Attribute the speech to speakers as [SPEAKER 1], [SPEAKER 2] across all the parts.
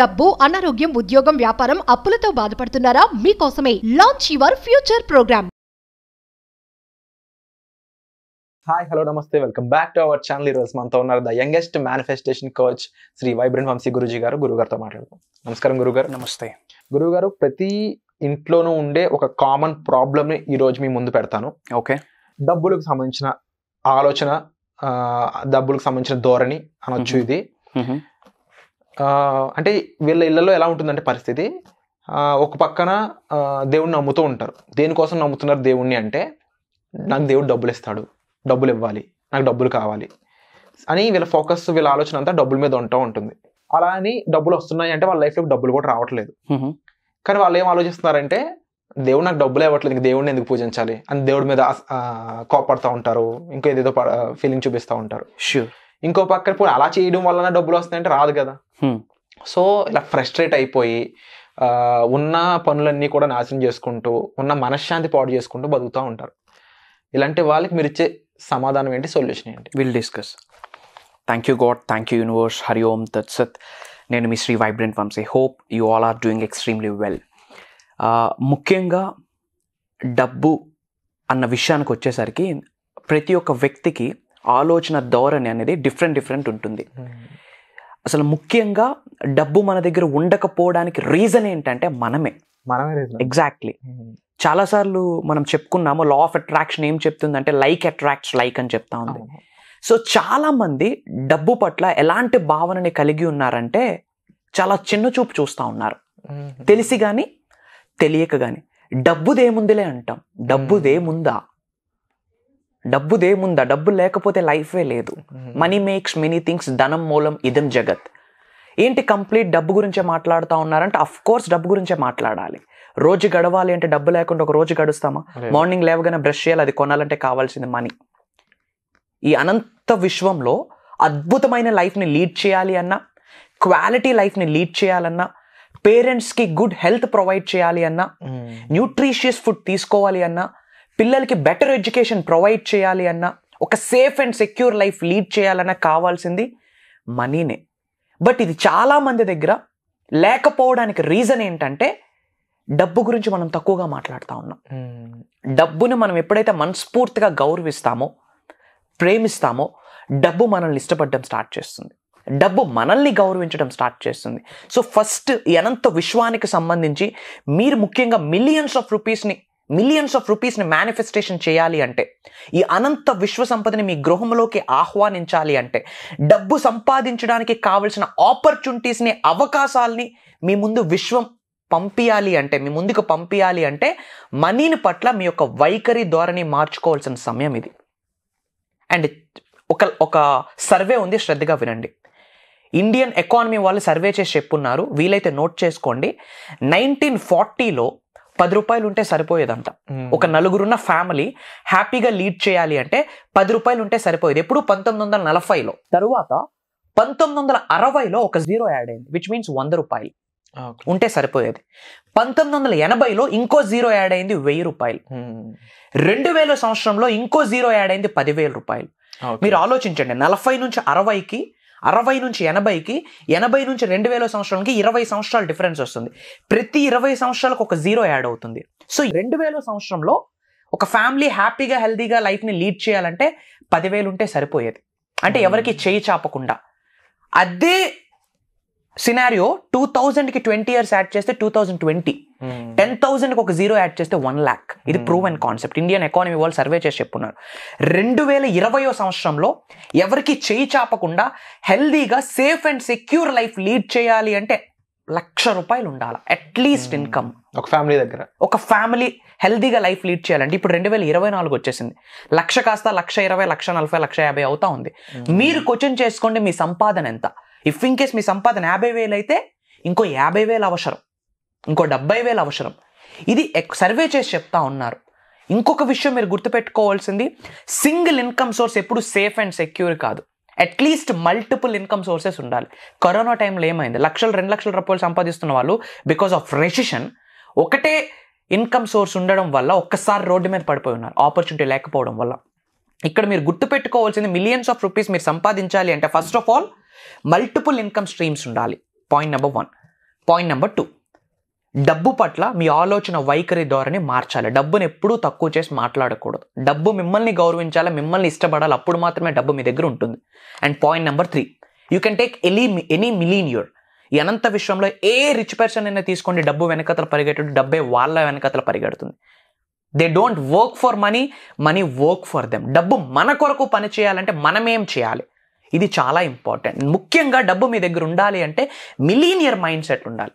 [SPEAKER 1] డబ్బు అనారోగ్యం ఉద్యోగం వ్యాపారం అప్పులతో బాధపడుతున్నారా మీకోసమే launch your future
[SPEAKER 2] program hi hello నమస్తే welcome back to our channel ఈరోజు మనతో ఉన్నారు the youngest manifestation coach Shri vibrant Vamshi Guruji garu గురుగారితో మాట్లాడుతాం నమస్కారం గురుగారు నమస్తే గురుగారు ప్రతి ఇంట్లోనూ ఉండే ఒక కామన్ ప్రాబ్లమ్ని ఈరోజు మీ ముందు పెడతాను ఓకే డబ్బులకు సంబంధించిన ఆలోచన డబ్బులకు సంబంధించిన ధోరణి అనొచ్చు ఇది అంటే వీళ్ళ ఇళ్ళలో ఎలా ఉంటుందంటే పరిస్థితి ఒక పక్కన దేవుణ్ణి నమ్ముతూ ఉంటారు దేనికోసం నమ్ముతున్నారు దేవుణ్ణి అంటే నాకు దేవుడు డబ్బులు ఇస్తాడు డబ్బులు ఇవ్వాలి నాకు డబ్బులు కావాలి అని వీళ్ళ ఫోకస్ వీళ్ళ ఆలోచన అంతా డబ్బుల మీద ఉంటూ ఉంటుంది అలా అని డబ్బులు వస్తున్నాయి అంటే వాళ్ళ లైఫ్లో డబ్బులు కూడా రావట్లేదు కానీ వాళ్ళు ఏం ఆలోచిస్తున్నారంటే దేవుడు నాకు డబ్బులు ఇవ్వట్లేదు ఇంక దేవుడిని ఎందుకు పూజించాలి అని దేవుడి మీద కోపడుతూ ఉంటారు ఇంకా ఏదేదో ఫీలింగ్ చూపిస్తూ ఉంటారు ష్యూర్ ఇంకో పక్కన ఇప్పుడు అలా చేయడం వలన డబ్బులు వస్తాయంటే రాదు కదా సో ఇలా ఫ్రస్ట్రేట్ అయిపోయి ఉన్న పనులన్నీ కూడా నాశనం చేసుకుంటూ ఉన్న మనశ్శాంతి పాడు చేసుకుంటూ బతుకుతూ ఉంటారు ఇలాంటి వాళ్ళకి మీరు ఇచ్చే సమాధానం ఏంటి సొల్యూషన్ ఏంటి will
[SPEAKER 1] discuss thank you God thank you universe హరి ఓం తత్సత్ నేను మీ Shri vibrant Vamshi hope you all are doing extremely well ముఖ్యంగా డబ్బు అన్న విషయానికి వచ్చేసరికి ప్రతి ఒక్క వ్యక్తికి ఆలోచన ధోరణి అనేది డిఫరెంట్ డిఫరెంట్ ఉంటుంది అసలు ముఖ్యంగా డబ్బు మన దగ్గర ఉండకపోవడానికి రీజన్ ఏంటంటే మనమే మనమే ఎగ్జాక్ట్లీ hmm. చాలాసార్లు మనం చెప్పుకున్నాము లా ఆఫ్ అట్రాక్షన్ ఏం చెప్తుందంటే లైక్ అట్రాక్ట్స్ లైక్ అని చెప్తా ఉంది సో చాలామంది డబ్బు పట్ల ఎలాంటి భావనని కలిగి ఉన్నారంటే చాలా చిన్న చూపు చూస్తూ ఉన్నారు hmm. తెలిసి కానీ తెలియక కానీ డబ్బుదేముందిలే అంటాం డబ్బుదేముందా డబ్బుదేముందా డబ్బు లేకపోతే లైఫే లేదు మనీ మేక్స్ మెనీ థింగ్స్ ధనం మూలం ఇదం జగత్ ఏంటి కంప్లీట్ డబ్బు గురించే మాట్లాడుతూ ఉన్నారంటే అఫ్ కోర్స్ డబ్బు గురించే మాట్లాడాలి రోజు గడవాలి అంటే డబ్బు లేకుండా ఒక రోజు గడుస్తామా మార్నింగ్ లేవగానే బ్రష్ చేయాలి అది కొనాలంటే కావాల్సింది మనీ ఈ అనంత విశ్వంలో అద్భుతమైన లైఫ్ని లీడ్ చేయాలి అన్నా క్వాలిటీ లైఫ్ని లీడ్ చేయాలన్నా పేరెంట్స్కి గుడ్ హెల్త్ ప్రొవైడ్ చేయాలి అన్నా న్యూట్రిషియస్ ఫుడ్ తీసుకోవాలి అన్నా పిల్లలకి బెటర్ ఎడ్యుకేషన్ ప్రొవైడ్ చేయాలి అన్నా ఒక safe and secure life lead చేయాలన్నా కావాల్సింది మనీనే బట్ ఇది చాలామంది దగ్గర లేకపోవడానికి రీజన్ ఏంటంటే డబ్బు గురించి మనం తక్కువగా మాట్లాడుతూ ఉన్నాం hmm. డబ్బును మనం ఎప్పుడైతే మనస్ఫూర్తిగా గౌరవిస్తామో ప్రేమిస్తామో డబ్బు మనల్ని ఇష్టపడడం స్టార్ట్ చేస్తుంది డబ్బు మనల్ని గౌరవించడం స్టార్ట్ చేస్తుంది సో ఫస్ట్ అనంత విశ్వానికి సంబంధించి మీరు ముఖ్యంగా మిలియన్స్ ఆఫ్ రూపీస్ని మిలియన్స్ ఆఫ్ రూపీస్ని మేనిఫెస్టేషన్ చేయాలి అంటే ఈ అనంత విశ్వ సంపదని మీ గృహంలోకి ఆహ్వానించాలి అంటే డబ్బు సంపాదించడానికి కావలసిన ఆపర్చునిటీస్ని అవకాశాలని మీ ముందు విశ్వం పంపియాలి అంటే మీ ముందుకు పంపియాలి అంటే మనీని పట్ల మీ యొక్క వైఖరి ధోరణి మార్చుకోవాల్సిన సమయం ఇది అండ్ ఒక ఒక సర్వే ఉంది శ్రద్ధగా వినండి ఇండియన్ ఎకానమీ వాళ్ళు సర్వే చేసి చెప్పున్నారు వీలైతే నోట్ చేసుకోండి నైన్టీన్ ఫార్టీలో పది రూపాయలు ఉంటే సరిపోయేదంట ఒక నలుగురున్న ఫ్యామిలీ హ్యాపీగా లీడ్ చేయాలి అంటే పది రూపాయలు ఉంటే సరిపోయేది ఎప్పుడు పంతొమ్మిది వందల నలభైలో తరువాత పంతొమ్మిది వందల అరవైలో ఒక జీరో యాడ్ అయింది విచ్ మీన్స్ వంద రూపాయలు ఉంటే సరిపోయేది పంతొమ్మిది వందల ఎనభైలో ఇంకో జీరో యాడ్ అయింది వెయ్యి రూపాయలు రెండు వేల సంవత్సరంలో ఇంకో జీరో యాడ్ అయింది పదివేల రూపాయలు మీరు ఆలోచించండి నలభై నుంచి అరవైకి అరవై నుంచి ఎనభైకి ఎనభై నుంచి రెండు వేల సంవత్సరాలకి ఇరవై సంవత్సరాల డిఫరెన్స్ వస్తుంది ప్రతి ఇరవై సంవత్సరాలకు ఒక జీరో యాడ్ అవుతుంది సో రెండు వేల సంవత్సరంలో ఒక ఫ్యామిలీ హ్యాపీగా హెల్దీగా లైఫ్ని లీడ్ చేయాలంటే పదివేలు ఉంటే సరిపోయేది అంటే ఎవరికి చేయి చాపకుండా అదే సినారియో టూ థౌజండ్కి ట్వంటీ ఇయర్స్ యాడ్ చేస్తే two thousand twenty Hmm. Ten thousand ఒక జీరో యాడ్ చేస్తే వన్ ల్యాక్ ఇది prove and concept Indian economy వాళ్ళు సర్వే చేసి చెప్పున్నారు రెండు వేల ఇరవయో సంవత్సరంలో ఎవరికి చేయి చాపకుండా హెల్దీగా safe and secure life lead చేయాలి అంటే లక్ష రూపాయలు ఉండాలి అట్లీస్ట్ ఇన్కమ్ ఒక ఫ్యామిలీ దగ్గర ఒక ఫ్యామిలీ హెల్దీగా లైఫ్ లీడ్ చేయాలంటే ఇప్పుడు రెండు వేల ఇరవై నాలుగు వచ్చేసింది లక్ష కాస్త లక్ష ఇరవై లక్ష నలభై లక్ష యాభై అవుతా ఉంది hmm. మీరు క్వశ్చన్ చేసుకోండి మీ సంపాదన ఎంత ఇఫ్ ఇన్ కేస్ మీ సంపాదన యాభై వేలు అయితే ఇంకో యాభై వేలు అవసరం ఇంకో డెబ్బై వేలు అవసరం ఇది సర్వే చేసి చెప్తా ఉన్నారు ఇంకొక విషయం మీరు గుర్తుపెట్టుకోవాల్సింది సింగిల్ ఇన్కమ్ సోర్స్ ఎప్పుడు సేఫ్ అండ్ సెక్యూర్ కాదు అట్లీస్ట్ మల్టిపుల్ ఇన్కమ్ సోర్సెస్ ఉండాలి కరోనా టైంలో ఏమైంది లక్షలు రెండు లక్షల రూపాయలు సంపాదిస్తున్న వాళ్ళు బికాస్ ఆఫ్ రెసిషన్ ఒకటే ఇన్కమ్ సోర్స్ ఉండడం వల్ల ఒక్కసారి రోడ్డు మీద పడిపోయి ఉన్నారు ఆపర్చునిటీ లేకపోవడం వల్ల ఇక్కడ మీరు గుర్తుపెట్టుకోవాల్సింది మిలియన్స్ ఆఫ్ రూపీస్ మీరు సంపాదించాలి అంటే first of all multiple income streams ఉండాలి point number one point number two డబ్బు పట్ల మీ ఆలోచన వైఖరి ధోరణి మార్చాలి డబ్బును ఎప్పుడూ తక్కువ చేసి మాట్లాడకూడదు డబ్బు మిమ్మల్ని గౌరవించాలి మిమ్మల్ని ఇష్టపడాలి అప్పుడు మాత్రమే డబ్బు మీ దగ్గర ఉంటుంది and point number three you can take any any millionaire your అనంత విషయంలో ఏ రిచ్ పర్సన్ అయినా తీసుకోండి డబ్బు వెనకతలు పరిగెట్టు డబ్బే వాళ్ళ వెనకతలు పరిగెడుతుంది they don't work for money money work for them డబ్బు మన కొరకు పని చేయాలంటే మనమేం చేయాలి ఇది చాలా ఇంపార్టెంట్ ముఖ్యంగా డబ్బు మీ దగ్గర ఉండాలి అంటే మిలీనియర్ మైండ్ సెట్ ఉండాలి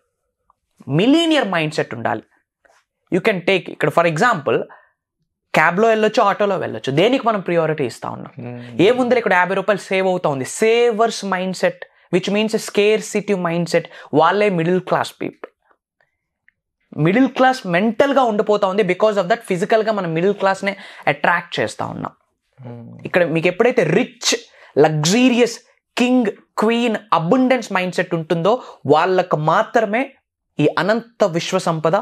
[SPEAKER 1] మిలీనియర్ మైండ్ సెట్ ఉండాలి యూ కెన్ టేక్ ఇక్కడ ఫర్ ఎగ్జాంపుల్ క్యాబ్లో వెళ్ళొచ్చు ఆటోలో వెళ్ళొచ్చు దేనికి మనం ప్రియారిటీ ఇస్తా ఉన్నాం hmm. ముందర ఇక్కడ యాభై రూపాయలు సేవ్ అవుతా ఉంది savers mind set which means scarcity mind set వాళ్ళే middle class people middle class మెంటల్గా ఉండిపోతూ ఉంది బికాస్ ఆఫ్ దట్ ఫిజికల్గా మనం మిడిల్ క్లాస్నే అట్రాక్ట్ చేస్తూ ఉన్నాం hmm. ఇక్కడ మీకు ఎప్పుడైతే rich luxurious king queen abundance mind set ఉంటుందో వాళ్ళకు మాత్రమే ఈ అనంత విశ్వ సంపద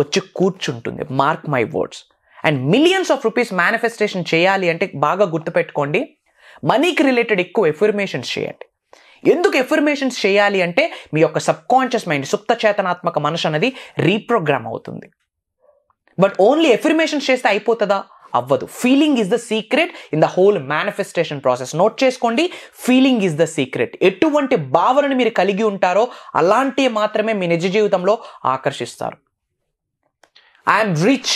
[SPEAKER 1] వచ్చి కూర్చుంటుంది mark my words and millions of rupees manifestation చేయాలి అంటే బాగా గుర్తుపెట్టుకోండి మనీకి రిలేటెడ్ ఎక్కువ ఎఫర్మేషన్స్ చేయండి ఎందుకు ఎఫర్మేషన్స్ చేయాలి అంటే మీ యొక్క సబ్కాన్షియస్ మైండ్ సుప్త చేతనాత్మక మనసు అనేది రీప్రోగ్రామ్ అవుతుంది బట్ ఓన్లీ ఎఫర్మేషన్స్ చేస్తే అయిపోతుందా అవ్వదు feeling is the secret in the whole manifestation process note చేసుకోండి ఫీలింగ్ ఈజ్ ద సీక్రెట్ ఎటువంటి భావనను మీరు కలిగి ఉంటారో అలాంటి మాత్రమే మీ నిజ జీవితంలో ఆకర్షిస్తారు I'm rich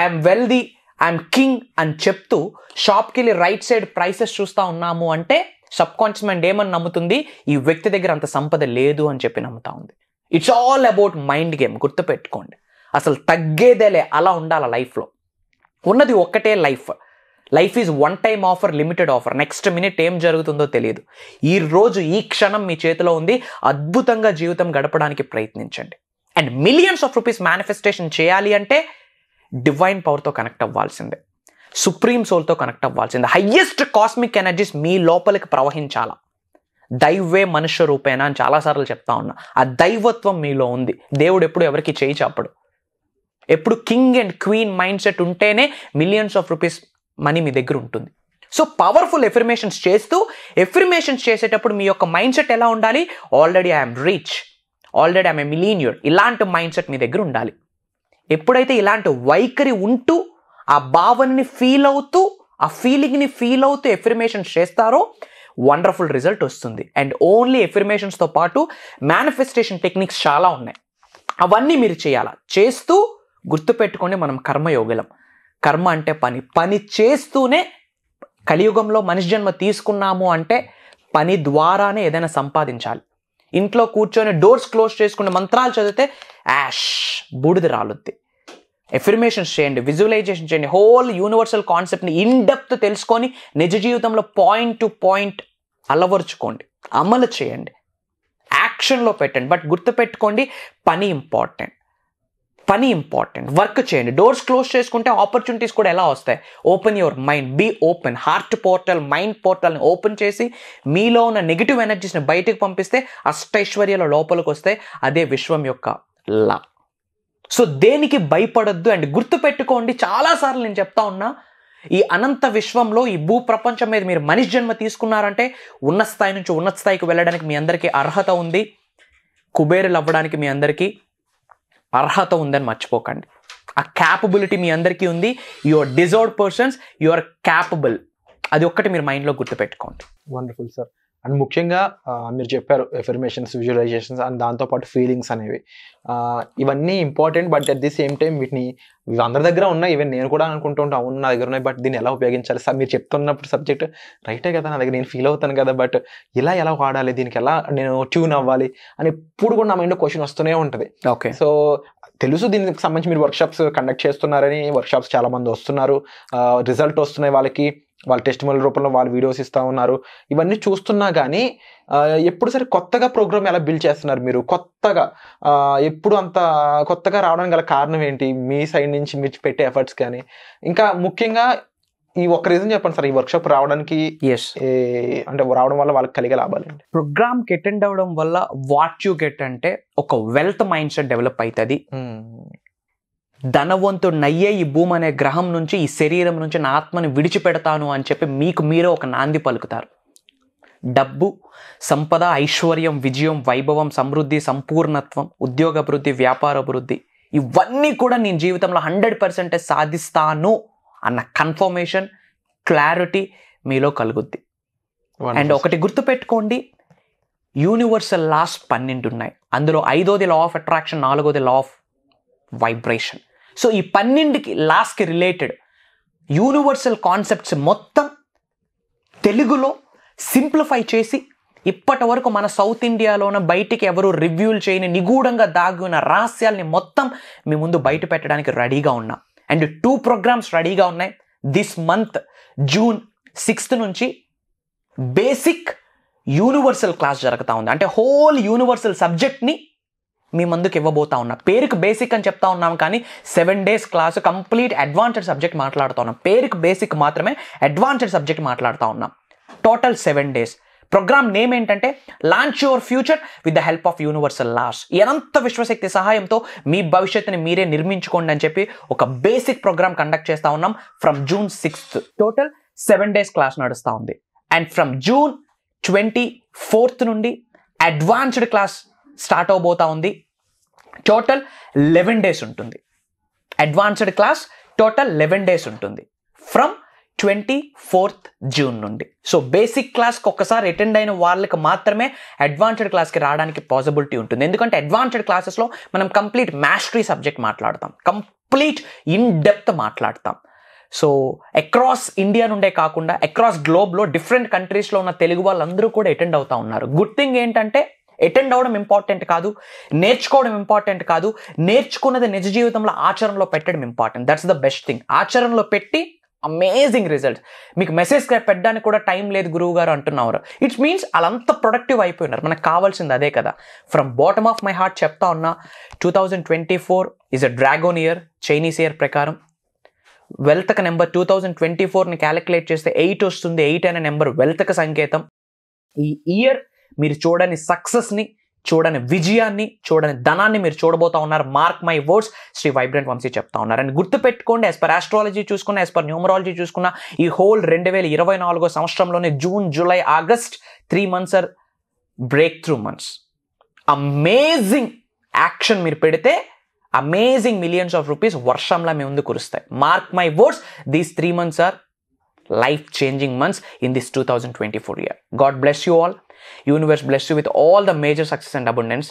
[SPEAKER 1] I'm wealthy I'm king అని చెప్తూ షాప్కి వెళ్ళి రైట్ సైడ్ ప్రైసెస్ చూస్తూ ఉన్నాము అంటే సబ్కాన్షియస్ మైండ్ ఏమని నమ్ముతుంది ఈ వ్యక్తి దగ్గర అంత సంపద లేదు అని చెప్పి నమ్ముతా ఉంది it's all about mind game గుర్తుపెట్టుకోండి అసలు తగ్గేదేలే అలా ఉండాలి లైఫ్లో ఉన్నది ఒక్కటే life life is one time offer limited offer next minute ఏం జరుగుతుందో తెలియదు ఈ రోజు ఈ క్షణం మీ చేతిలో ఉంది అద్భుతంగా జీవితం గడపడానికి ప్రయత్నించండి and millions of rupees manifestation చేయాలి అంటే డివైన్ పవర్తో కనెక్ట్ అవ్వాల్సిందే సుప్రీం సోల్తో కనెక్ట్ అవ్వాల్సిందే హయ్యెస్ట్ కాస్మిక్ ఎనర్జీస్ మీ లోపలికి ప్రవహించాలా దైవే మనుష్య రూపేణ అని చాలాసార్లు చెప్తా ఉన్నా ఆ దైవత్వం మీలో ఉంది దేవుడు ఎప్పుడు ఎవరికి చేయి చెప్పడు ఎప్పుడు king and queen mind set ఉంటేనే మిలియన్స్ ఆఫ్ రూపీస్ మనీ మీ దగ్గర ఉంటుంది సో పవర్ఫుల్ ఎఫర్మేషన్స్ చేస్తూ ఎఫర్మేషన్స్ చేసేటప్పుడు మీ యొక్క మైండ్ సెట్ ఎలా ఉండాలి already I'm rich already I'm a millionaire ఇలాంటి మైండ్ సెట్ మీ దగ్గర ఉండాలి ఎప్పుడైతే ఇలాంటి వైఖరి ఉంటూ ఆ భావనని ఫీల్ అవుతూ ఆ ఫీలింగ్ని ఫీల్ అవుతూ ఎఫర్మేషన్స్ చేస్తారో వండర్ఫుల్ రిజల్ట్ వస్తుంది అండ్ ఓన్లీ ఎఫర్మేషన్స్తో పాటు మేనిఫెస్టేషన్ టెక్నిక్స్ చాలా ఉన్నాయి అవన్నీ మీరు చేయాలా చేస్తూ గుర్తుపెట్టుకోండి మనం కర్మయోగులం కర్మ అంటే పని పని చేస్తూనే కలియుగంలో మనిషి జన్మ తీసుకున్నాము అంటే పని ద్వారానే ఏదైనా సంపాదించాలి ఇంట్లో కూర్చొని డోర్స్ క్లోజ్ చేసుకునే మంత్రాలు చదివితే యాష్ బూడిది రాలుద్ది ఎఫర్మేషన్స్ చేయండి విజువలైజేషన్ చేయండి హోల్ యూనివర్సల్ కాన్సెప్ట్ని ఇన్ డెప్త్ తెలుసుకొని నిజ జీవితంలో పాయింట్ టు పాయింట్ అలవరుచుకోండి అమలు చేయండి యాక్షన్లో పెట్టండి బట్ గుర్తుపెట్టుకోండి పని ఇంపార్టెంట్ పని ఇంపార్టెంట్ వర్క్ చేయండి డోర్స్ క్లోజ్ చేసుకుంటే ఆపర్చునిటీస్ కూడా ఎలా వస్తాయి open your mind be open heart portal mind పోర్టల్ని ఓపెన్ చేసి మీలో ఉన్న నెగిటివ్ ఎనర్జీస్ని బయటకు పంపిస్తే అష్టైశ్వర్యాల లోపలికి వస్తే అదే విశ్వం యొక్క లా సో దేనికి భయపడొద్దు అండ్ గుర్తుపెట్టుకోండి చాలాసార్లు నేను చెప్తా ఉన్నా ఈ అనంత విశ్వంలో ఈ భూ ప్రపంచం మీద మీరు మనిషి జన్మ తీసుకున్నారంటే ఉన్నత స్థాయి నుంచి ఉన్నత స్థాయికి వెళ్ళడానికి మీ అందరికీ అర్హత ఉంది కుబేరులు అవ్వడానికి మీ అందరికీ అర్హత ఉందని మర్చిపోకండి ఆ క్యాపబిలిటీ మీ అందరికీ ఉంది your deserve persons you are capable అది ఒక్కటి మీరు మైండ్లో గుర్తుపెట్టుకోండి
[SPEAKER 2] వండర్ఫుల్ సార్ అండ్ ముఖ్యంగా మీరు చెప్పారు ఎఫర్మేషన్స్ విజువలైజేషన్స్ అండ్ దాంతోపాటు ఫీలింగ్స్ అనేవి ఇవన్నీ important but at the same time వీటిని అందరి దగ్గర ఉన్నాయి ఈవెన్ నేను కూడా అనుకుంటుంటా అవును నా దగ్గర ఉన్నాయి బట్ దీన్ని ఎలా ఉపయోగించాలి సార్ మీరు చెప్తున్నప్పుడు సబ్జెక్ట్ రైటే కదా నా దగ్గర నేను ఫీల్ అవుతాను కదా బట్ ఇలా ఎలా వాడాలి దీనికి ఎలా నేను ట్యూన్ అవ్వాలి అని ఎప్పుడు కూడా నా మైండ్ క్వశ్చన్ వస్తూనే ఉంటుంది ఓకే సో తెలుసు దీనికి సంబంధించి మీరు వర్క్షాప్స్ కండక్ట్ చేస్తున్నారని వర్క్షాప్స్ చాలామంది వస్తున్నారు రిజల్ట్ వస్తున్నాయి వాళ్ళకి వాళ్ళు టెస్టిమల్ రూపంలో వాళ్ళు వీడియోస్ ఇస్తూ ఉన్నారు ఇవన్నీ చూస్తున్నా కానీ ఎప్పుడు సరే కొత్తగా ప్రోగ్రామ్ ఎలా బిల్డ్ చేస్తున్నారు మీరు కొత్తగా ఎప్పుడు అంత కొత్తగా రావడానికి గల కారణం ఏంటి మీ సైడ్ నుంచి మీరు పెట్టే ఎఫర్ట్స్ కానీ ఇంకా ముఖ్యంగా ఈ ఒక్క రీజన్ చెప్పండి సార్ ఈ వర్క్షాప్ రావడానికి అంటే రావడం వల్ల వాళ్ళకి కలిగే అండి ప్రోగ్రామ్కి అటెండ్ అవ్వడం వల్ల వాట్ యు గెట్ అంటే ఒక
[SPEAKER 1] వెల్త్ మైండ్ సెట్ డెవలప్ అవుతుంది ధనవంతుడినయ్యే ఈ భూమి అనే గ్రహం నుంచి ఈ శరీరం నుంచి నా ఆత్మని విడిచిపెడతాను అని చెప్పి మీకు మీరే ఒక నాంది పలుకుతారు డబ్బు సంపద ఐశ్వర్యం విజయం వైభవం సమృద్ధి సంపూర్ణత్వం ఉద్యోగ అభివృద్ధి వ్యాపార అభివృద్ధి ఇవన్నీ కూడా నేను జీవితంలో హండ్రెడ్ పర్సెంట్ సాధిస్తాను అన్న కన్ఫర్మేషన్ క్లారిటీ మీలో కలుగుద్ది అండ్ ఒకటి గుర్తుపెట్టుకోండి యూనివర్సల్ లాస్ పన్నెండు ఉన్నాయి అందులో ఐదోది లా ఆఫ్ అట్రాక్షన్ నాలుగోది లా ఆఫ్ వైబ్రేషన్ సో ఈ పన్నెండుకి లాస్ట్కి రిలేటెడ్ యూనివర్సల్ కాన్సెప్ట్స్ మొత్తం తెలుగులో సింప్లిఫై చేసి ఇప్పటి వరకు మన సౌత్ ఇండియాలోన బయటికి ఎవరు రివ్యూలు చేయని నిగూఢంగా దాగిన రహస్యాల్ని మొత్తం మీ ముందు బయట పెట్టడానికి రెడీగా ఉన్నాం అండ్ టూ ప్రోగ్రామ్స్ రెడీగా ఉన్నాయి దిస్ మంత్ జూన్ సిక్స్త్ నుంచి బేసిక్ యూనివర్సల్ క్లాస్ జరుగుతూ ఉంది అంటే హోల్ యూనివర్సల్ సబ్జెక్ట్ని మీ ముందుకు ఇవ్వబోతా ఉన్నా పేరుకు బేసిక్ అని చెప్తా ఉన్నాం కానీ seven days class complete advanced subject మాట్లాడుతూ ఉన్నాం పేరుకు బేసిక్ మాత్రమే అడ్వాన్స్డ్ సబ్జెక్ట్ మాట్లాడుతూ ఉన్నాం total seven days programme name ఏంటంటే launch your future with the help of universal laws అనంత విశ్వశక్తి సహాయంతో మీ భవిష్యత్తుని మీరే నిర్మించుకోండి అని చెప్పి ఒక బేసిక్ ప్రోగ్రామ్ కండక్ట్ చేస్తూ ఉన్నాం from June sixth total seven days class నడుస్తూ ఉంది and from June twenty fourth నుండి అడ్వాన్స్డ్ క్లాస్ స్టార్ట్ అవబోతా ఉంది టోటల్ లెవెన్ డేస్ ఉంటుంది advanced class total eleven days ఉంటుంది ఫ్రమ్ ట్వంటీ ఫోర్త్ జూన్ నుండి సో బేసిక్ క్లాస్కి ఒక్కసారి అటెండ్ అయిన వాళ్ళకి మాత్రమే అడ్వాన్స్డ్ క్లాస్కి రావడానికి పాసిబిలిటీ ఉంటుంది ఎందుకంటే అడ్వాన్స్డ్ క్లాసెస్లో మనం కంప్లీట్ మ్యాస్టరీ సబ్జెక్ట్ మాట్లాడతాం కంప్లీట్ ఇన్ డెప్త్ మాట్లాడతాం సో అక్రాస్ ఇండియా నుండే కాకుండా అక్రాస్ గ్లోబ్లో డిఫరెంట్ కంట్రీస్లో ఉన్న తెలుగు వాళ్ళందరూ కూడా అటెండ్ అవుతా ఉన్నారు గుడ్ థింగ్ ఏంటంటే అటెండ్ అవడం ఇంపార్టెంట్ కాదు నేర్చుకోవడం ఇంపార్టెంట్ కాదు నేర్చుకున్నది నిజ జీవితంలో ఆచరణలో పెట్టడం important that's the best thing ఆచరణలో పెట్టి అమేజింగ్ రిజల్ట్స్ మీకు మెసేజ్ పెట్టడానికి కూడా టైం లేదు గురువు గారు అంటున్నారు ఇట్స్ మీన్స్ అలంత ప్రొడక్టివ్ అయిపోయినారు మనకు కావాల్సింది అదే కదా from bottom of my heart చెప్తా ఉన్నా two thousand twenty four is a dragon year Chinese year ప్రకారం వెల్తక నెంబర్ టూ థౌజండ్ ట్వంటీ ఫోర్ని క్యాలిక్యులేట్ చేస్తే ఎయిట్ వస్తుంది ఎయిట్ అనే నెంబర్ వెల్తక సంకేతం ఈ ఇయర్ మీరు చూడని సక్సెస్ని చూడని విజయాన్ని చూడని ధనాన్ని మీరు చూడబోతా ఉన్నారు mark my words Shri vibrant Vamshi చెప్తా ఉన్నారు అండ్ గుర్తుపెట్టుకోండి యాజ్ పర్ ఆస్ట్రాలజీ చూసుకున్న యాజ్ పర్ న్యూమరాలజీ చూసుకున్న ఈ హోల్ రెండు వేల ఇరవై నాలుగో సంవత్సరంలోనే June July August three months are breakthrough months amazing action మీరు పెడితే అమేజింగ్ మిలియన్స్ ఆఫ్ రూపీస్ వర్షంలా మీ ముందు కురుస్తాయి mark my words these three months are life changing months in this two thousand twenty four year God bless you all universe bless with all the major success and abundance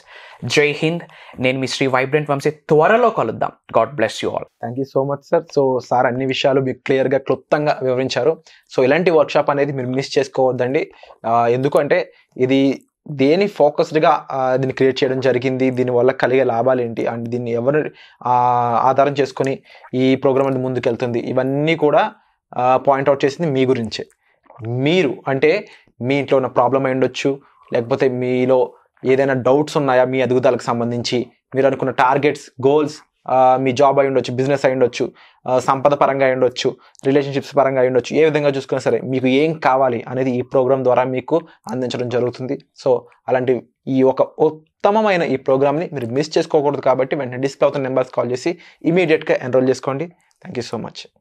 [SPEAKER 1] Jai Hind నేను మీ Shri vibrant Vamshi త్వరలో కలుద్దాం God bless you all
[SPEAKER 2] thank you so much sir so sir అన్ని విషయాలు మీకు క్లియర్గా క్లుప్తంగా వివరించారు సో ఇలాంటి వర్క్షాప్ అనేది మీరు మిస్ చేసుకోవద్దండి ఎందుకంటే ఇది దేని ఫోకస్డ్గా దీన్ని క్రియేట్ చేయడం జరిగింది దీనివల్ల కలిగే లాభాలు ఏంటి అండ్ దీన్ని ఎవరు ఆధారం చేసుకొని ఈ ప్రోగ్రామ్ అనేది ముందుకెళ్తుంది ఇవన్నీ కూడా పాయింట్అవుట్ చేసింది మీ గురించే మీరు అంటే మీ ఇంట్లో ఉన్న ప్రాబ్లం అయి ఉండొచ్చు లేకపోతే మీలో ఏదైనా డౌట్స్ ఉన్నాయా మీ ఎదుగుదలకు సంబంధించి మీరు అనుకున్న టార్గెట్స్ గోల్స్ మీ జాబ్ అయి ఉండొచ్చు బిజినెస్ అయి ఉండొచ్చు సంపద పరంగా అయి ఉండొచ్చు రిలేషన్షిప్స్ పరంగా అయి ఉండొచ్చు ఏ విధంగా చూసుకున్నా సరే మీకు ఏం కావాలి అనేది ఈ ప్రోగ్రామ్ ద్వారా మీకు అందించడం జరుగుతుంది సో అలాంటి ఈ ఒక ఉత్తమమైన ఈ ప్రోగ్రామ్ని మీరు మిస్ చేసుకోకూడదు కాబట్టి వెంటనే డిస్ప్లే అవుతున్న నెంబర్స్ కాల్ చేసి ఇమీడియట్గా ఎన్రోల్ చేసుకోండి థ్యాంక్ యూ సో మచ్